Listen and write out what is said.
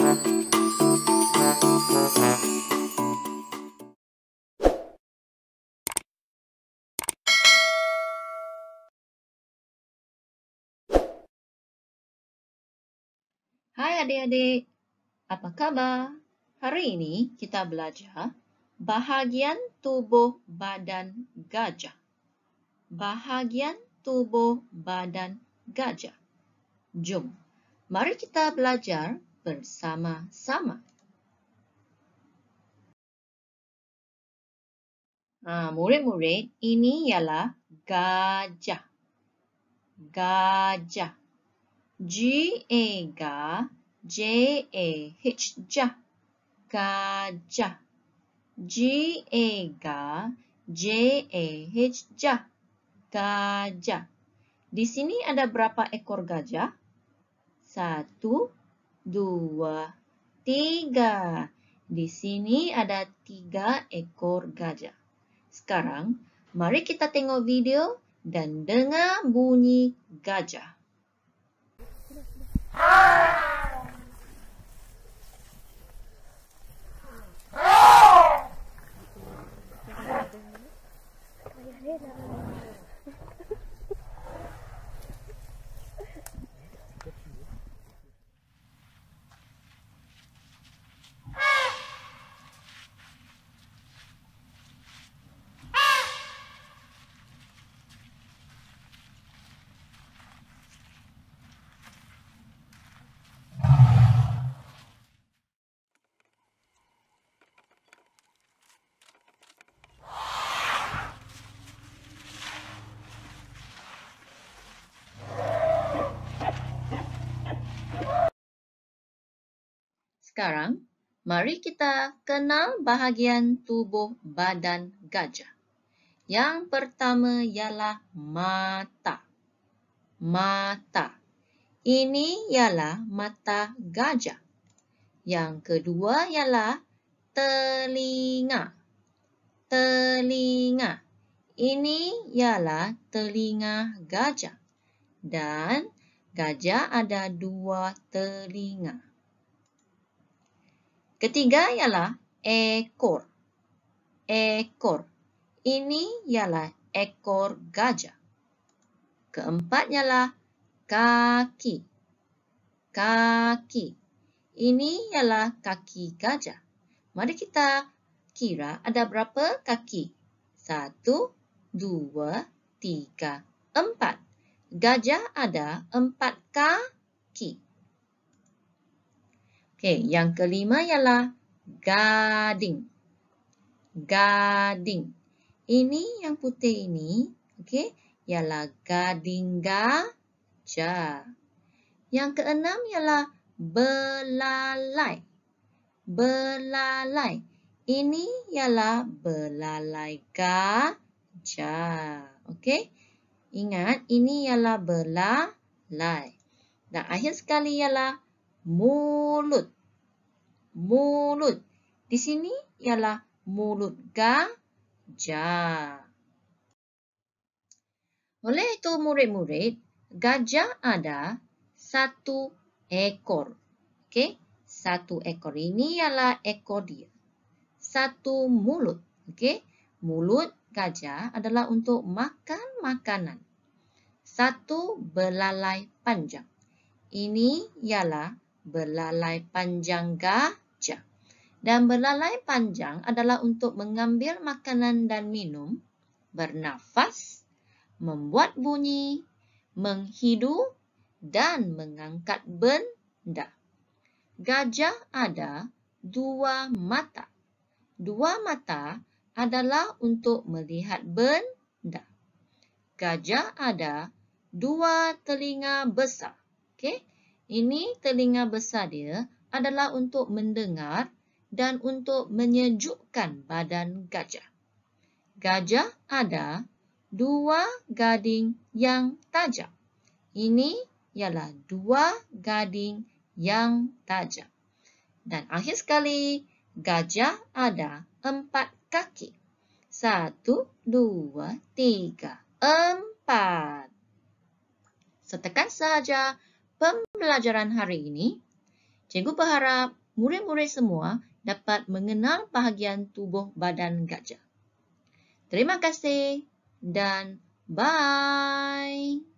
Hai adik-adik, apa khabar? Hari ini kita belajar bahagian tubuh badan gajah. Bahagian tubuh badan gajah. Jom, mari kita belajar bersama-sama. Ha, murid-murid, ini ialah gajah. Gajah. G-A-G-A-J-A-H-J-A. Gajah. G-A-G-A-J-A-H-J-A. -ja. Gajah. Di sini ada berapa ekor gajah? Satu, dua, tiga. Di sini ada tiga ekor gajah. Sekarang, mari kita tengok video dan dengar bunyi gajah. Ayah, ayah, Sekarang, mari kita kenal bahagian tubuh badan gajah. Yang pertama ialah mata. Mata. Ini ialah mata gajah. Yang kedua ialah telinga. Telinga. Ini ialah telinga gajah. Dan gajah ada dua telinga. Ketiga ialah ekor. Ekor. Ini ialah ekor gajah. Keempat ialah kaki. Kaki. Ini ialah kaki gajah. Mari kita kira ada berapa kaki. Satu, dua, tiga, empat. Gajah ada empat kaki. Okay, yang kelima ialah gading. Gading. Ini yang putih ini, okay, ialah gading gajah. Yang keenam ialah belalai. Belalai. Ini ialah belalai gajah. Okay. Ingat, ini ialah belalai. Dan akhir sekali ialah mulut. Mulut. Di sini ialah mulut gajah. Oleh itu, murid-murid, gajah ada satu ekor. okay? satu ekor ini ialah ekor dia. Satu mulut. okay? mulut gajah adalah untuk makan makanan. Satu belalai panjang. Ini ialah Berlalai panjang gajah. Dan berlalai panjang adalah untuk mengambil makanan dan minum, bernafas, membuat bunyi, menghidu dan mengangkat benda. Gajah ada dua mata. Dua mata adalah untuk melihat benda. Gajah ada dua telinga besar. Okey. Ini telinga besar dia adalah untuk mendengar dan untuk menyejukkan badan gajah. Gajah ada dua gading yang tajam. Ini ialah dua gading yang tajam. Dan akhir sekali, gajah ada empat kaki. Satu, dua, tiga, empat. Setekan sahaja pembelajaran hari ini, cikgu berharap murid-murid semua dapat mengenal bahagian tubuh badan gajah. Terima kasih dan bye.